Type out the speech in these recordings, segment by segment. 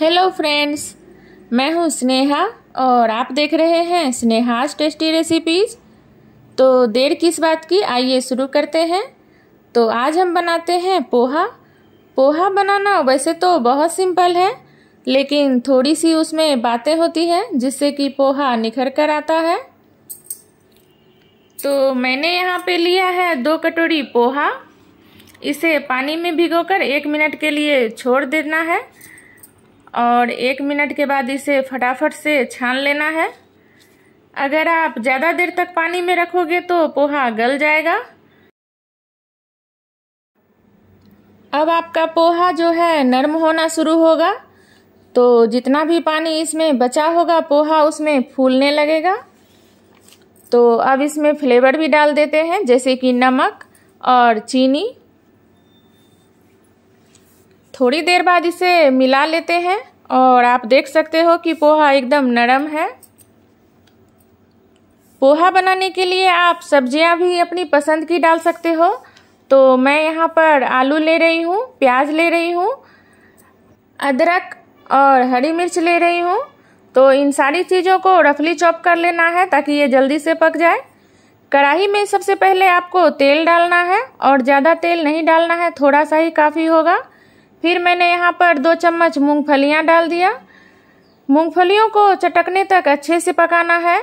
hello friends मैं हूँ स्नेहा और आप देख रहे हैं स्नेहाज टेस्टी रेसिपीज़ तो देर किस बात की आइए शुरू करते हैं तो आज हम बनाते हैं पोहा पोहा बनाना वैसे तो बहुत सिंपल है लेकिन थोड़ी सी उसमें बातें होती हैं जिससे कि पोहा निखर कर आता है तो मैंने यहाँ पे लिया है दो कटोरी पोहा इसे पानी में भिगोकर एक मिनट के लिए छोड़ देना है और एक मिनट के बाद इसे फटाफट से छान लेना है अगर आप ज़्यादा देर तक पानी में रखोगे तो पोहा गल जाएगा अब आपका पोहा जो है नर्म होना शुरू होगा तो जितना भी पानी इसमें बचा होगा पोहा उसमें फूलने लगेगा तो अब इसमें फ्लेवर भी डाल देते हैं जैसे कि नमक और चीनी थोड़ी देर बाद इसे मिला लेते हैं और आप देख सकते हो कि पोहा एकदम नरम है पोहा बनाने के लिए आप सब्जियां भी अपनी पसंद की डाल सकते हो तो मैं यहाँ पर आलू ले रही हूँ प्याज ले रही हूँ अदरक और हरी मिर्च ले रही हूँ तो इन सारी चीज़ों को रफली चॉप कर लेना है ताकि ये जल्दी से पक जाए कढ़ाई में सबसे पहले आपको तेल डालना है और ज़्यादा तेल नहीं डालना है थोड़ा सा ही काफ़ी होगा फिर मैंने यहाँ पर दो चम्मच मूंगफलियाँ डाल दिया मूंगफलियों को चटकने तक अच्छे से पकाना है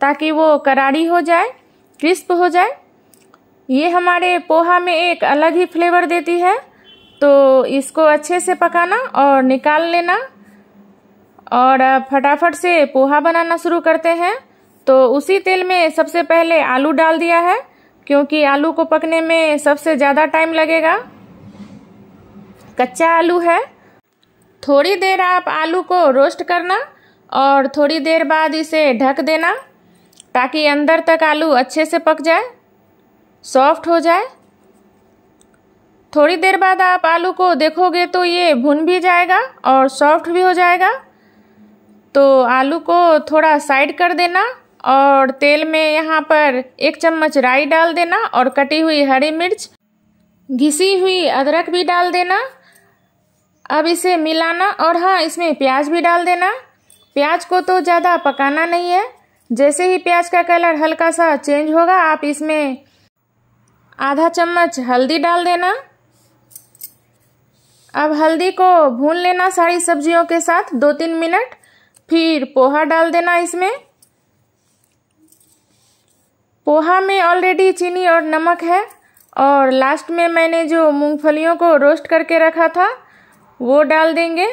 ताकि वो करारी हो जाए क्रिस्प हो जाए ये हमारे पोहा में एक अलग ही फ्लेवर देती है तो इसको अच्छे से पकाना और निकाल लेना और फटाफट से पोहा बनाना शुरू करते हैं तो उसी तेल में सबसे पहले आलू डाल दिया है क्योंकि आलू को पकने में सबसे ज़्यादा टाइम लगेगा कच्चा आलू है थोड़ी देर आप आलू को रोस्ट करना और थोड़ी देर बाद इसे ढक देना ताकि अंदर तक आलू अच्छे से पक जाए सॉफ्ट हो जाए थोड़ी देर बाद आप आलू को देखोगे तो ये भुन भी जाएगा और सॉफ्ट भी हो जाएगा तो आलू को थोड़ा साइड कर देना और तेल में यहाँ पर एक चम्मच राई डाल देना और कटी हुई हरी मिर्च घिसी हुई अदरक भी डाल देना अब इसे मिलाना और हाँ इसमें प्याज भी डाल देना प्याज को तो ज़्यादा पकाना नहीं है जैसे ही प्याज का कलर हल्का सा चेंज होगा आप इसमें आधा चम्मच हल्दी डाल देना अब हल्दी को भून लेना सारी सब्जियों के साथ दो तीन मिनट फिर पोहा डाल देना इसमें पोहा में ऑलरेडी चीनी और नमक है और लास्ट में मैंने जो मूंगफलियों को रोस्ट करके रखा था वो डाल देंगे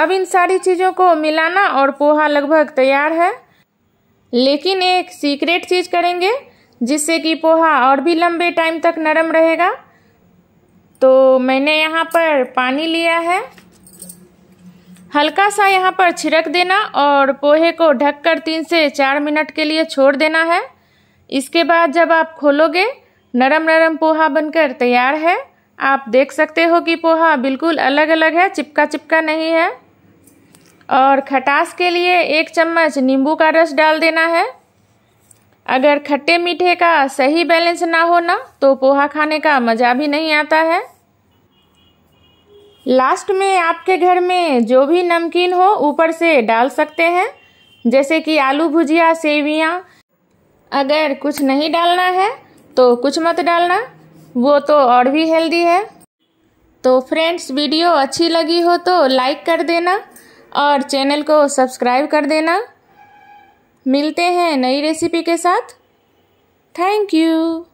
अब इन सारी चीज़ों को मिलाना और पोहा लगभग तैयार है लेकिन एक सीक्रेट चीज़ करेंगे जिससे कि पोहा और भी लंबे टाइम तक नरम रहेगा तो मैंने यहाँ पर पानी लिया है हल्का सा यहाँ पर छिड़क देना और पोहे को ढककर तीन से चार मिनट के लिए छोड़ देना है इसके बाद जब आप खोलोगे नरम नरम पोहा बनकर तैयार है आप देख सकते हो कि पोहा बिल्कुल अलग अलग है चिपका चिपका नहीं है और खटास के लिए एक चम्मच नींबू का रस डाल देना है अगर खट्टे मीठे का सही बैलेंस ना हो ना तो पोहा खाने का मज़ा भी नहीं आता है लास्ट में आपके घर में जो भी नमकीन हो ऊपर से डाल सकते हैं जैसे कि आलू भुजिया सेवियाँ अगर कुछ नहीं डालना है तो कुछ मत डालना वो तो और भी हेल्दी है तो फ्रेंड्स वीडियो अच्छी लगी हो तो लाइक कर देना और चैनल को सब्सक्राइब कर देना मिलते हैं नई रेसिपी के साथ थैंक यू